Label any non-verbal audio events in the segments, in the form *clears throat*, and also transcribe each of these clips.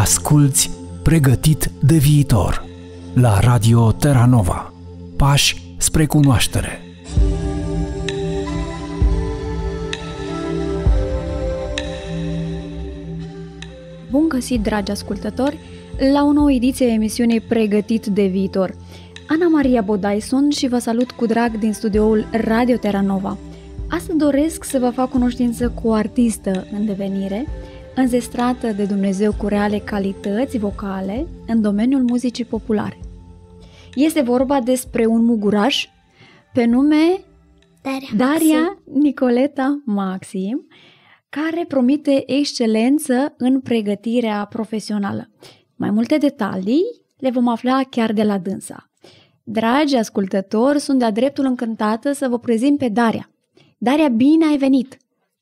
Asculți Pregătit de viitor la Radio Terranova. Pași spre cunoaștere. Bun găsit, dragi ascultători, la o nouă ediție a emisiunii Pregătit de viitor. Ana Maria Bodaison și vă salut cu drag din studioul Radio Terranova. Astăzi doresc să vă fac cunoștință cu o artistă în devenire, înzestrată de Dumnezeu cu reale calități vocale în domeniul muzicii populare. Este vorba despre un muguraș pe nume Daria, Daria Nicoleta Maxim, care promite excelență în pregătirea profesională. Mai multe detalii le vom afla chiar de la dânsa. Dragi ascultători, sunt de-a dreptul încântată să vă prezint pe Daria. Daria, bine ai venit!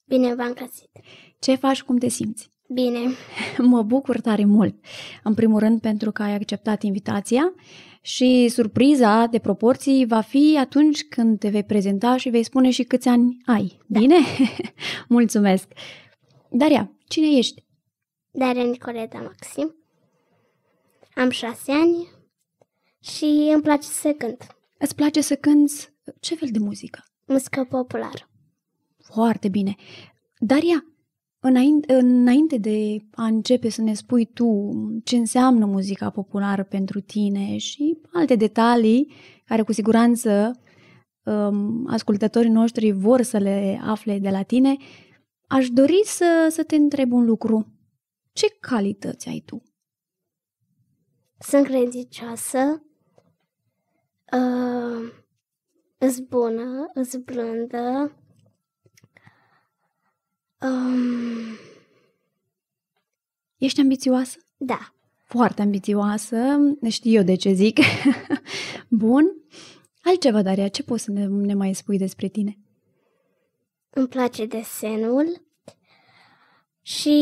Bine v-am găsit! Ce faci, cum te simți? Bine. *laughs* Mă bucur tare mult. În primul rând pentru că ai acceptat invitația și surpriza de proporții va fi atunci când te vei prezenta și vei spune și câți ani ai. Da. Bine? *laughs* Mulțumesc. Daria, cine ești? Daria Nicoleta Maxim. Am șase ani și îmi place să cânt. Îți place să cânți ce fel de muzică? Muzică populară. Foarte bine. Daria, Înainte, de a începe să ne spui tu ce înseamnă muzica populară pentru tine și alte detalii care cu siguranță um, ascultătorii noștri vor să le afle de la tine, aș dori să, să te întreb un lucru. Ce calități ai tu? Sunt credincioasă, uh, îs bună, îți blândă, Um... Ești ambițioasă? Da. Foarte ambițioasă, știu eu de ce zic. *laughs* Bun. Altceva, Daria, ce poți să ne, ne mai spui despre tine? Îmi place desenul și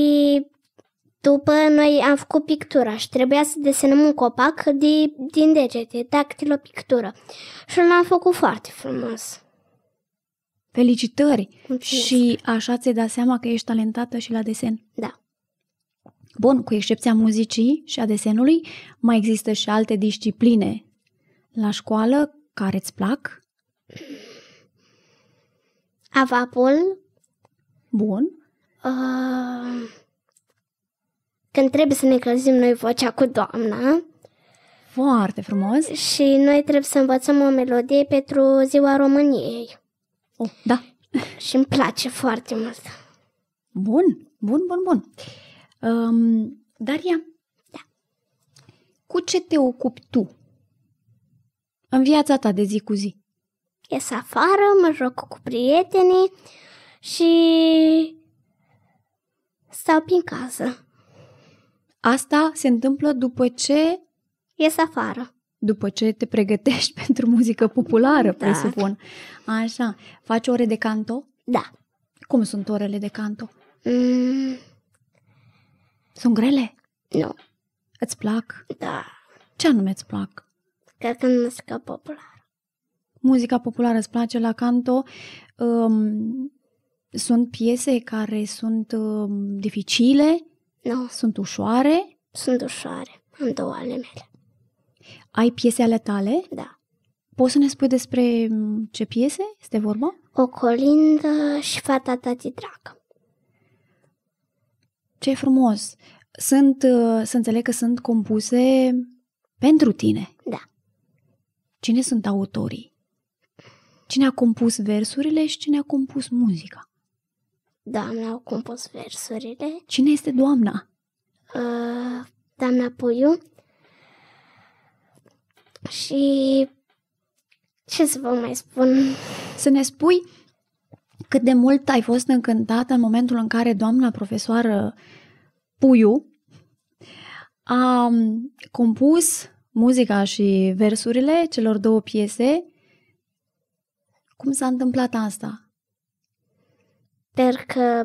după noi am făcut pictura și trebuia să desenăm un copac de, din degete, dactilopictură. Și l-am făcut foarte frumos. Felicitări! Mulțumesc. Și așa ți-ai dat seama că ești talentată și la desen. Da. Bun, cu excepția muzicii și a desenului, mai există și alte discipline la școală care îți plac? Avapul. Bun. Uh, când trebuie să ne călzim noi vocea cu doamna. Foarte frumos. Și noi trebuie să învățăm o melodie pentru ziua României. Oh, da. *laughs* Și îmi place foarte mult. Bun, bun, bun, bun. Um, Daria, da. cu ce te ocupi tu în viața ta de zi cu zi? Ies afară, mă joc cu prietenii și stau prin casă. Asta se întâmplă după ce... Ies afară după ce te pregătești *laughs* pentru muzică populară, da. presupun. Așa, faci ore de canto? Da. Cum sunt orele de canto? Mm. Sunt grele? Nu. Îți plac? Da. Ce anume îți plac? Cred că muzica populară. Muzica populară îți place la canto? Um, sunt piese care sunt um, dificile? Nu. Sunt ușoare? Sunt ușoare. Am două ale mele. Ai piese ale tale? Da. Poți să ne spui despre mm, ce piese este vorba? O colindă și fata tati drag. Ce frumos! Sunt, uh, să înțeleg că sunt compuse pentru tine. Da. Cine sunt autorii? Cine a compus versurile și cine a compus muzica? Doamna a compus versurile. Cine este doamna? Uh, doamna Puiu și ce să vă mai spun? Să ne spui cât de mult ai fost încântată în momentul în care doamna profesoară Puiu a um, compus muzica și versurile celor două piese. Cum s-a întâmplat asta? Sper că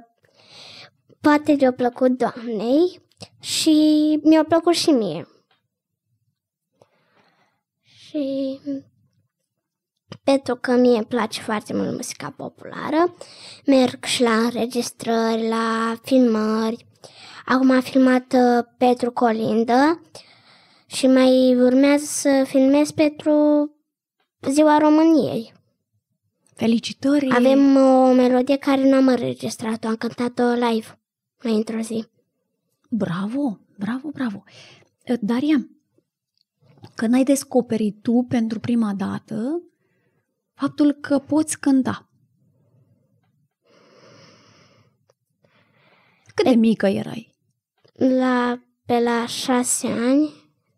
poate le-a plăcut doamnei și mi-a plăcut și mie și pentru că mie îmi place foarte mult muzica populară. Merg și la înregistrări, la filmări. Acum a filmat uh, Petru Colindă și mai urmează să filmez pentru Ziua României. Felicitări! Avem uh, o melodie care nu am înregistrat-o, am cântat-o live mai într-o zi. Bravo, bravo, bravo! Uh, Daria, că n-ai descoperit tu pentru prima dată faptul că poți cânta. Cât de mică erai? La, pe la șase ani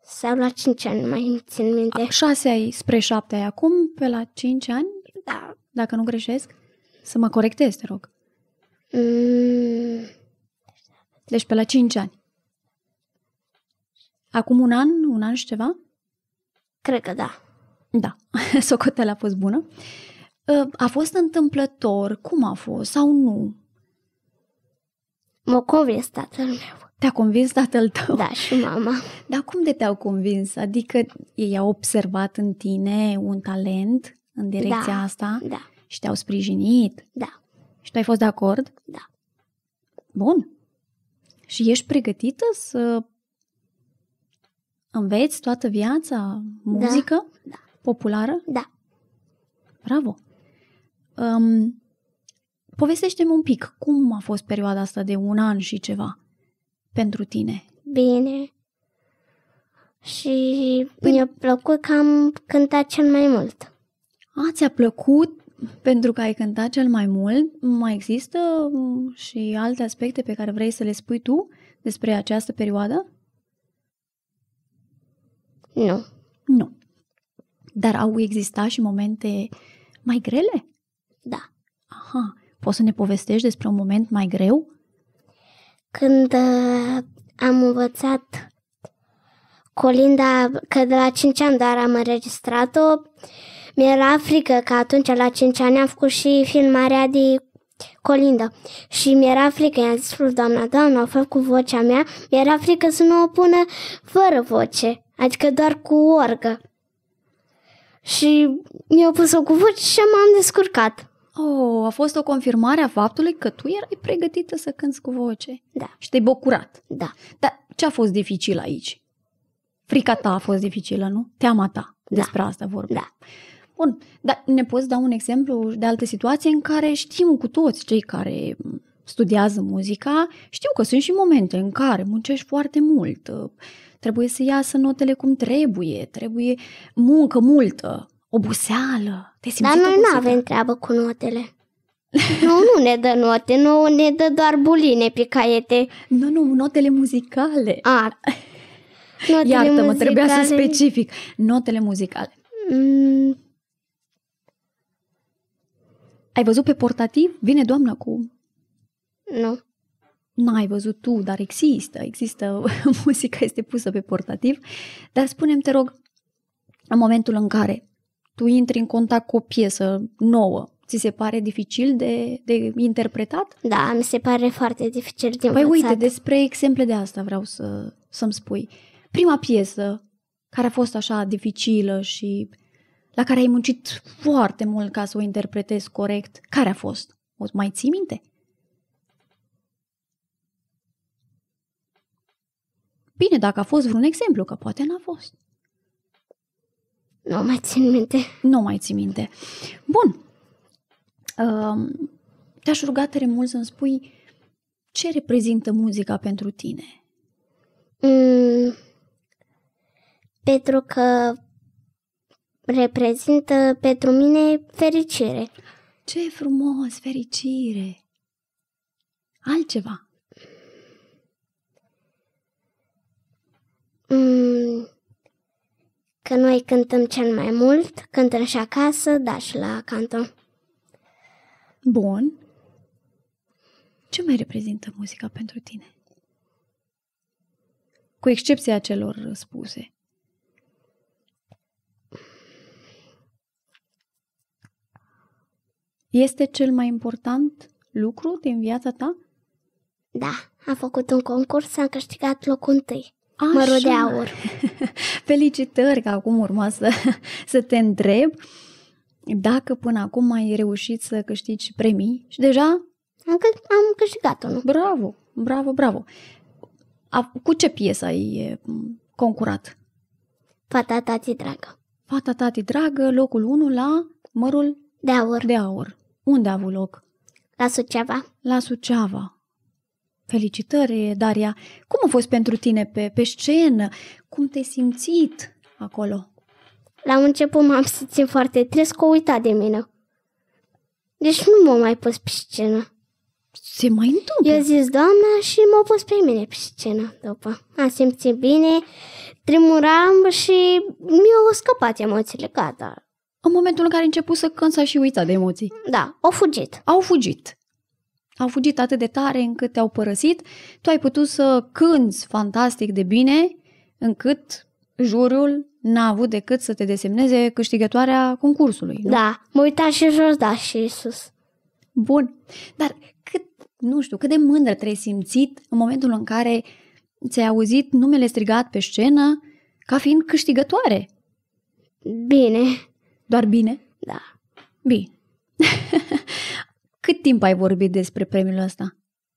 sau la cinci ani, mai mai țin minte. A, șase ai spre șapte ai acum, pe la cinci ani? Da. Dacă nu greșesc? Să mă corectezi, te rog. Mm. Deci pe la cinci ani. Acum un an, un an și ceva? Cred că da. Da, *laughs* socoteala a fost bună. Ă, a fost întâmplător? Cum a fost sau nu? M-a convins tatăl meu. Te-a convins tatăl tău? Da, și mama. Dar cum de te-au convins? Adică ei au observat în tine un talent în direcția da, asta? Da. Și te-au sprijinit? Da. Și tu ai fost de acord? Da. Bun. Și ești pregătită să Înveți toată viața muzică da. da. populară? Da. Bravo! Um, povestește-mi un pic, cum a fost perioada asta de un an și ceva pentru tine? Bine. Și păi... mi-a plăcut că am cântat cel mai mult. A, ți-a plăcut pentru că ai cântat cel mai mult? Mai există um, și alte aspecte pe care vrei să le spui tu despre această perioadă? Nu. Nu. Dar au existat și momente mai grele? Da. Aha. Poți să ne povestești despre un moment mai greu? Când uh, am învățat colinda, că de la 5 ani doar am înregistrat-o, mi-era frică că atunci la 5 ani am făcut și filmarea de colindă și mi-era frică, i-am zis doamna, doamna, au făcut vocea mea, mi-era frică să nu o pună fără voce adică doar cu orgă. Și mi-au pus-o cu și m-am descurcat. Oh, a fost o confirmare a faptului că tu erai pregătită să cânți cu voce. Da. Și te-ai bucurat. Da. Dar ce a fost dificil aici? Frica ta a fost dificilă, nu? Teama ta. Da. Despre da. asta vorbim. Da. Bun, dar ne poți da un exemplu de alte situații în care știm cu toți cei care studiază muzica, știu că sunt și momente în care muncești foarte mult, Trebuie să iasă notele cum trebuie, trebuie muncă multă, oboseală. Te simți Dar noi nu avem treabă cu notele. nu, nu ne dă note, nu ne dă doar buline pe caiete. Nu, nu, notele muzicale. A, notele Iartă-mă, muzicale. trebuia să specific. Notele muzicale. Mm. Ai văzut pe portativ? Vine doamna cu... Nu n-ai văzut tu, dar există, există, *laughs* muzica este pusă pe portativ, dar spunem te rog, în momentul în care tu intri în contact cu o piesă nouă, ți se pare dificil de, de interpretat? Da, mi se pare foarte dificil de învățat. Păi uite, despre exemple de asta vreau să, să-mi spui. Prima piesă care a fost așa dificilă și la care ai muncit foarte mult ca să o interpretezi corect, care a fost? O mai ții minte? Bine, dacă a fost vreun exemplu, că poate n-a fost. Nu mai țin minte. Nu mai țin minte. Bun. Uh, te-aș ruga tare mult să-mi spui ce reprezintă muzica pentru tine. Mm, pentru că reprezintă pentru mine fericire. Ce frumos, fericire! Altceva. Mm, că noi cântăm cel mai mult, cântăm și acasă, da, și la canton. Bun. Ce mai reprezintă muzica pentru tine? Cu excepția celor spuse. Este cel mai important lucru din viața ta? Da, am făcut un concurs, am câștigat locul întâi. Așa. Mă de aur. *laughs* Felicitări că acum urma să, *laughs* să te întreb dacă până acum ai reușit să câștigi premii și deja... Am, am câștigat unul. Bravo, bravo, bravo. A, cu ce piesă ai concurat? Fata tati dragă. Fata tati dragă, locul 1 la mărul... De aur. De aur. Unde a avut loc? La Suceava. La Suceava. Felicitări, Daria! Cum a fost pentru tine pe, pe scenă? Cum te-ai simțit acolo? La început m-am simțit foarte trist că uita de mine. Deci nu m am mai pus pe scenă. Se mai întâmplă? Eu zis doamna și m am pus pe mine pe scenă după. Am simțit bine, tremuram și mi-au scăpat emoțiile, gata. În momentul în care a început să cânta și uita de emoții. Da, au fugit. Au fugit au fugit atât de tare încât te-au părăsit, tu ai putut să cânți fantastic de bine încât jurul n-a avut decât să te desemneze câștigătoarea concursului. Nu? Da, mă uitam și jos, da, și sus. Bun, dar cât, nu știu, cât de mândră te-ai simțit în momentul în care ți-ai auzit numele strigat pe scenă ca fiind câștigătoare? Bine. Doar bine? Da. Bine. *laughs* Cât timp ai vorbit despre premiul ăsta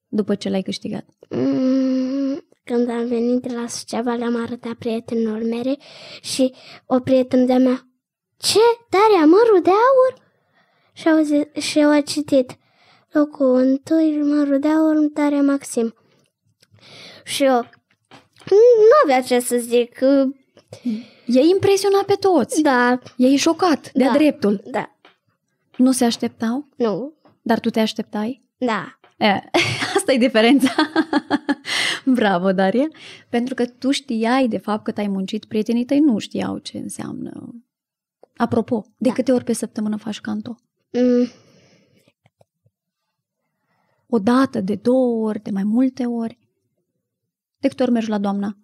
după ce l-ai câștigat? Mm, când am venit de la Suceava, le-am arătat prietenilor mele și o prietenă de-a mea, ce, am mărul de aur? Și au, zis, și au citit locul întâi, mărul de aur, tare Maxim. Și eu, mm, nu avea ce să zic. E uh, impresionat pe toți. Da. E șocat, de-a da. dreptul. Da. Nu se așteptau? Nu. Dar tu te așteptai? Da. *laughs* asta e diferența. *laughs* Bravo, Daria. Pentru că tu știai, de fapt, că ai muncit, prietenii tăi nu știau ce înseamnă. Apropo, de da. câte ori pe săptămână faci canto? Mm. O dată, de două ori, de mai multe ori? De câte ori mergi la doamna?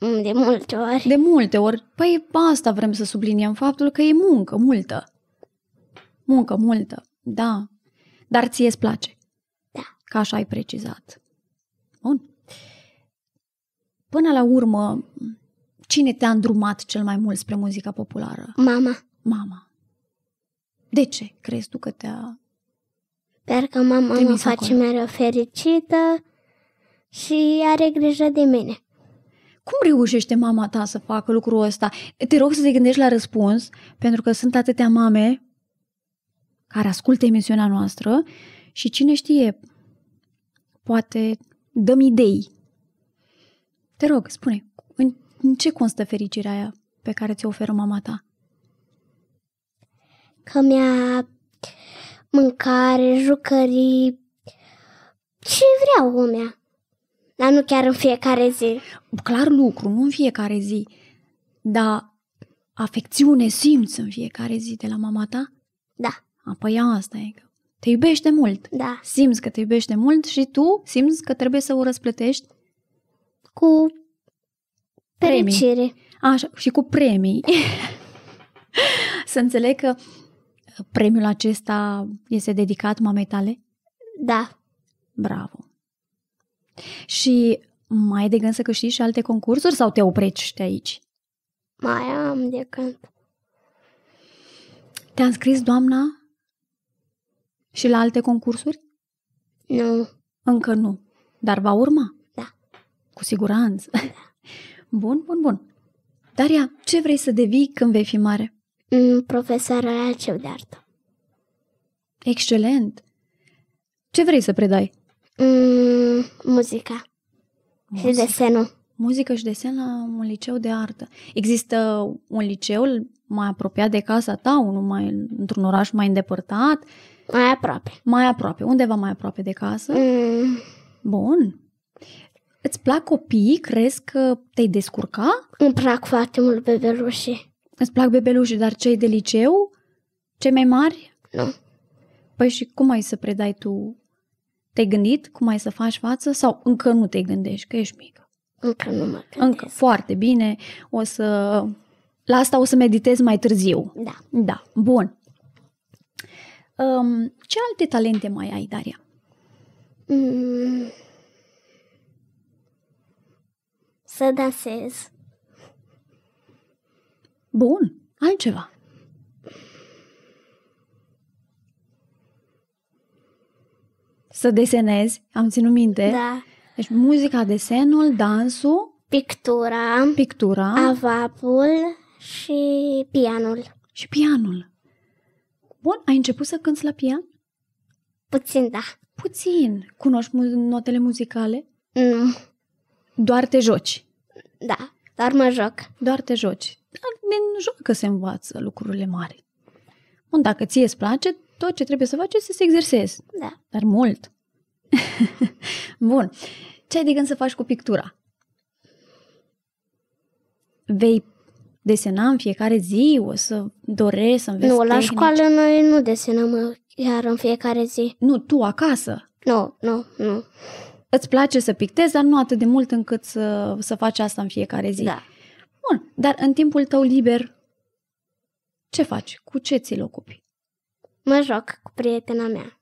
Mm, de multe ori. De multe ori. Păi asta vrem să subliniem, faptul că e muncă multă. Muncă multă, da, dar ție îți place. Da. Ca așa ai precizat. Bun. Până la urmă, cine te-a îndrumat cel mai mult spre muzica populară? Mama. Mama. De ce crezi tu că te-a Sper că mama mă face acolo. mereu fericită și are grijă de mine. Cum reușește mama ta să facă lucrul ăsta? Te rog să te gândești la răspuns, pentru că sunt atâtea mame care ascultă emisiunea noastră și cine știe, poate dăm idei. Te rog, spune, în, în ce constă fericirea aia pe care ți-o oferă mama ta? Că mi-a mâncare, jucării și vreau lumea. Dar nu chiar în fiecare zi. Clar lucru, nu în fiecare zi. Dar afecțiune simți în fiecare zi de la mama ta? Da. Păi asta e te iubește mult. Da. Simți că te iubește mult și tu simți că trebuie să o răsplătești cu premii. Fericire. Așa, și cu premii. *laughs* să înțeleg că uh, premiul acesta este dedicat mamei tale? Da. Bravo. Și mai ai de gând să câștigi și alte concursuri sau te oprești aici? Mai am de gând. Te-a scris doamna și la alte concursuri? Nu. Încă nu. Dar va urma? Da. Cu siguranță. Da. *laughs* Bun, bun, bun. Daria, ce vrei să devii când vei fi mare? Mm, profesoară la de artă. Excelent! Ce vrei să predai? Mm, muzica. muzica. Și desenul. Muzică și desen la un liceu de artă. Există un liceu mai apropiat de casa ta, unul mai într-un oraș mai îndepărtat? Mai aproape. Mai aproape. Undeva mai aproape de casă. Mm. Bun. Îți plac copiii? Crezi că te-ai descurca? Îmi plac foarte mult bebelușii. Îți plac bebelușii, dar cei de liceu? Cei mai mari? Nu. Păi și cum ai să predai tu? Te-ai gândit cum ai să faci față sau încă nu te gândești că ești mică? Încă nu mă gândesc. Încă, foarte bine. O să... La asta o să meditez mai târziu. Da. Da, bun. Um, ce alte talente mai ai, Daria? Mm. Să dansez. Bun. Altceva. Să desenezi, am ținut minte. Da. Deci muzica, desenul, dansul. Pictura. Pictura. Avapul și pianul. Și pianul. Bun, ai început să cânți la pian? Puțin, da. Puțin. Cunoști notele muzicale? Nu. Doar te joci? Da, doar mă joc. Doar te joci. Dar din joacă se învață lucrurile mari. Bun, dacă ție îți place, tot ce trebuie să faci este să se exersezi. Da. Dar mult. *laughs* Bun. Ce ai de gând să faci cu pictura? Vei desena în fiecare zi, o să doresc să înveți Nu, tehnici. la școală noi nu desenăm chiar în fiecare zi. Nu, tu acasă? Nu, nu, nu. Îți place să pictezi, dar nu atât de mult încât să, să faci asta în fiecare zi. Da. Bun, dar în timpul tău liber, ce faci? Cu ce ți-l ocupi? Mă joc cu prietena mea.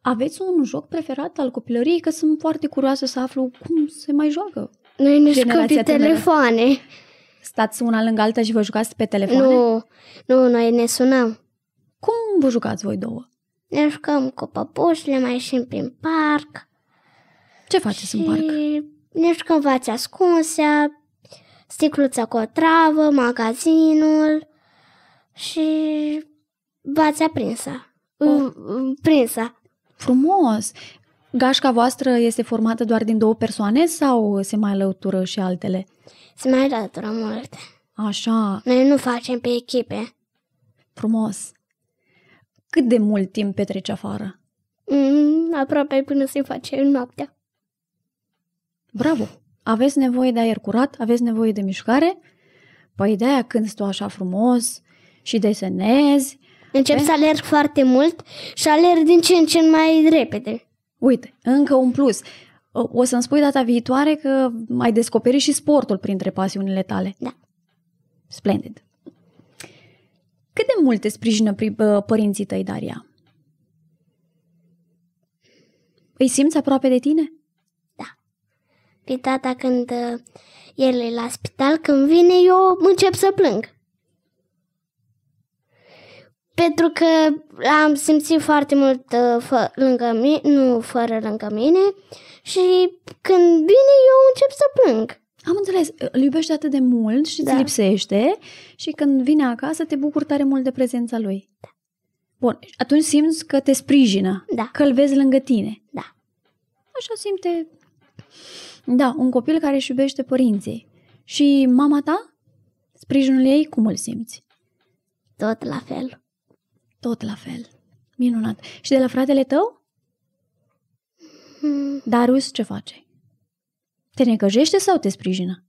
Aveți un joc preferat al copilăriei? Că sunt foarte curioasă să aflu cum se mai joacă. Noi ne jucăm pe telefoane. Tânără. Stați una lângă alta și vă jucați pe telefon. Nu, nu, noi ne sunăm. Cum vă jucați voi două? Ne jucăm cu păpuși, le mai ieșim prin parc. Ce faceți și în parc? Ne jucăm vați ascunsea, sticluța cu o travă, magazinul și vați prinsă. Oh. Prinsă. Frumos! Gașca voastră este formată doar din două persoane sau se mai lăutură și altele? se mai datoră multe. Așa. Noi nu facem pe echipe. Frumos. Cât de mult timp petreci afară? Mm, aproape până se face noaptea. Bravo! Aveți nevoie de aer curat, aveți nevoie de mișcare? Păi de-aia când stau așa frumos și desenezi. Încep pe... să alerg foarte mult și alerg din ce în ce mai repede. Uite, încă un plus. O să-mi spui data viitoare că ai descoperit și sportul printre pasiunile tale. Da. Splendid. Cât de mult te sprijină părinții tăi, Daria? Îi simți aproape de tine? Da. Pe tata când uh, el e la spital, când vine, eu încep să plâng pentru că am simțit foarte mult uh, fă, lângă mine, nu fără lângă mine și când vine eu încep să plâng. Am înțeles, îl iubești atât de mult și da. îți lipsește și când vine acasă te bucuri tare mult de prezența lui. Da. Bun, atunci simți că te sprijină, da. că îl vezi lângă tine. Da. Așa simte, da, un copil care își iubește părinții. Și mama ta, sprijinul ei, cum îl simți? Tot la fel. Tot la fel. Minunat. Și de la fratele tău? Hmm. Darus, ce face? Te necăjește sau te sprijină?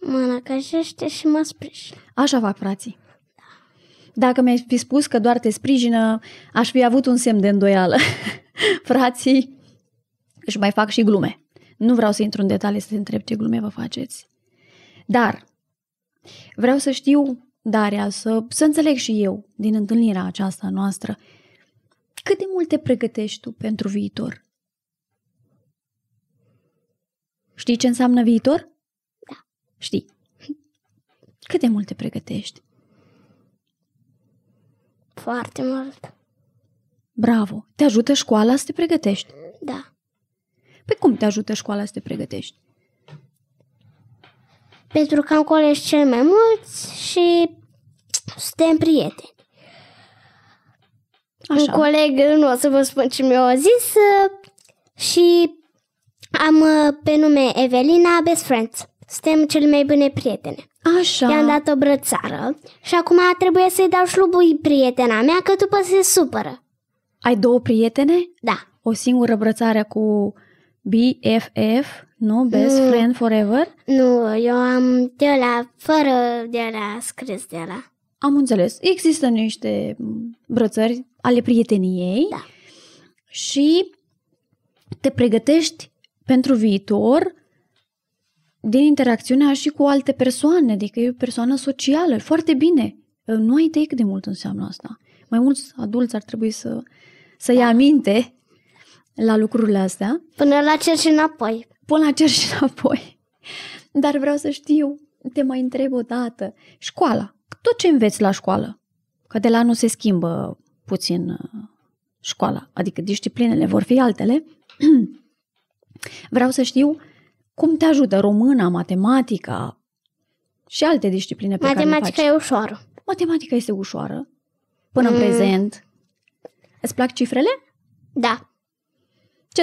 Mă necăjește și mă sprijină. Așa fac frații. Da. Dacă mi-ai fi spus că doar te sprijină, aș fi avut un semn de îndoială. *laughs* frații își mai fac și glume. Nu vreau să intru în detalii să te întreb ce glume vă faceți. Dar vreau să știu Daria, să, să înțeleg și eu din întâlnirea aceasta noastră. Cât de mult te pregătești tu pentru viitor? Știi ce înseamnă viitor? Da. Știi. Cât de mult te pregătești? Foarte mult. Bravo! Te ajută școala să te pregătești? Da. Pe păi cum te ajută școala să te pregătești? pentru că am colegi cel mai mulți și suntem prieteni. Așa. Un coleg, nu o să vă spun ce mi-a zis, și am uh, pe nume Evelina Best Friends. Suntem cele mai bune prietene. Așa. I-am dat o brățară și acum trebuie să-i dau șlubui prietena mea că după se supără. Ai două prietene? Da. O singură brățară cu BFF nu? Best nu. friend forever? Nu, eu am de la, fără de la scris de la. Am înțeles. Există niște brățări ale prieteniei. Da. Și te pregătești pentru viitor din interacțiunea și cu alte persoane, adică e o persoană socială, foarte bine. Nu ai idee cât de mult înseamnă asta. Mai mulți adulți ar trebui să, să ia da. aminte la lucrurile astea. Până la cer și înapoi. Până la cer și înapoi. Dar vreau să știu, te mai întreb o dată, școala, tot ce înveți la școală, că de la nu se schimbă puțin uh, școala, adică disciplinele vor fi altele, *clears throat* vreau să știu cum te ajută româna, matematica și alte discipline pe matematica care Matematica e ușoară. Matematica este ușoară, până mm. în prezent. Îți plac cifrele? Da.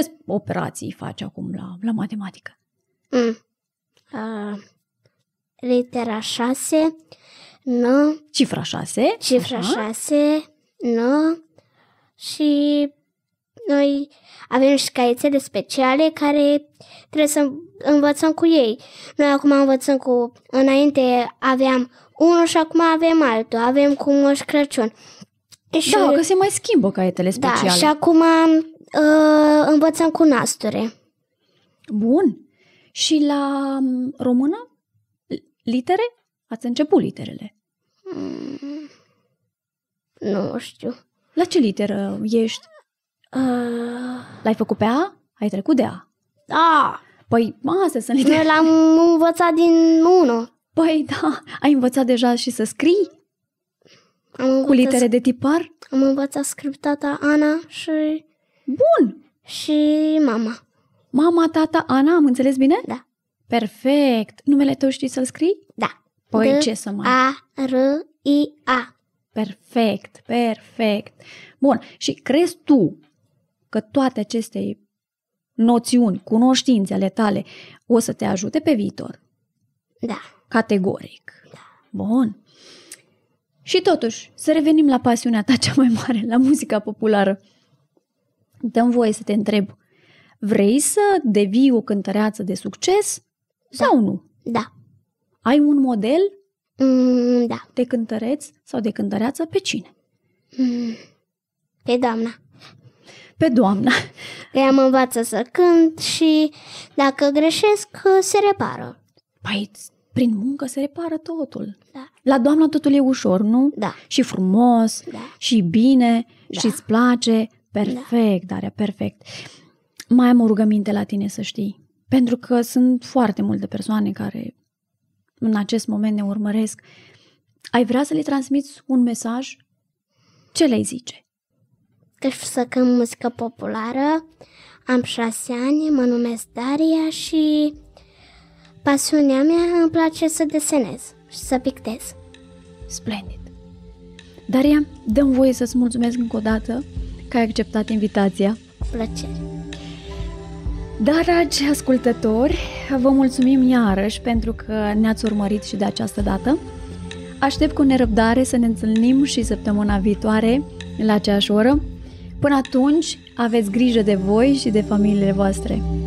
Ce operații faci acum la, la matematică? Mm. Uh, litera 6, N. Cifra 6. Cifra 6, N. Și noi avem și caietele speciale care trebuie să învățăm cu ei. Noi acum învățăm cu... Înainte aveam unul și acum avem altul. Avem cu Moș Crăciun. Da, și da, că se mai schimbă caietele da, speciale. Da, și acum uh, învățăm cu nasture. Bun. Și la mm, română? Litere? Ați început literele. Mm, nu știu. La ce literă ești? Uh... L-ai făcut pe A? Ai trecut de A? Da. Păi, astea sunt literele. Noi l-am învățat din 1. Păi, da. Ai învățat deja și să scrii? Am cu litere să... de tipar? Am învățat scriptata Ana și Bun! Și mama. Mama, tata, Ana, am înțeles bine? Da. Perfect! Numele tău știi să-l scrii? Da. Păi ce să mai... A-R-I-A. Perfect, perfect. Bun, și crezi tu că toate aceste noțiuni, cunoștințe ale tale o să te ajute pe viitor? Da. Categoric. Da. Bun. Și totuși, să revenim la pasiunea ta cea mai mare, la muzica populară dăm voie să te întreb, vrei să devii o cântăreață de succes da. sau nu? Da. Ai un model? Mm, da. De cântăreț sau de cântăreață pe cine? Mm, pe doamna. Pe doamna. Ea mă învață să cânt și dacă greșesc, se repară. Păi, prin muncă se repară totul. Da. La doamna totul e ușor, nu? Da. Și frumos, da. și bine, da. și îți place. Perfect, da. Daria, perfect. Mai am o rugăminte la tine să știi. Pentru că sunt foarte multe persoane care în acest moment ne urmăresc. Ai vrea să le transmiți un mesaj? Ce le zice? Că deci să cânt muzică populară. Am șase ani, mă numesc Daria și pasiunea mea îmi place să desenez și să pictez. Splendid! Daria, dăm voie să-ți mulțumesc încă o dată că ai acceptat invitația. Plăcere! Da, dragi ascultători, vă mulțumim iarăși pentru că ne-ați urmărit și de această dată. Aștept cu nerăbdare să ne întâlnim și săptămâna viitoare la aceeași oră. Până atunci, aveți grijă de voi și de familiile voastre.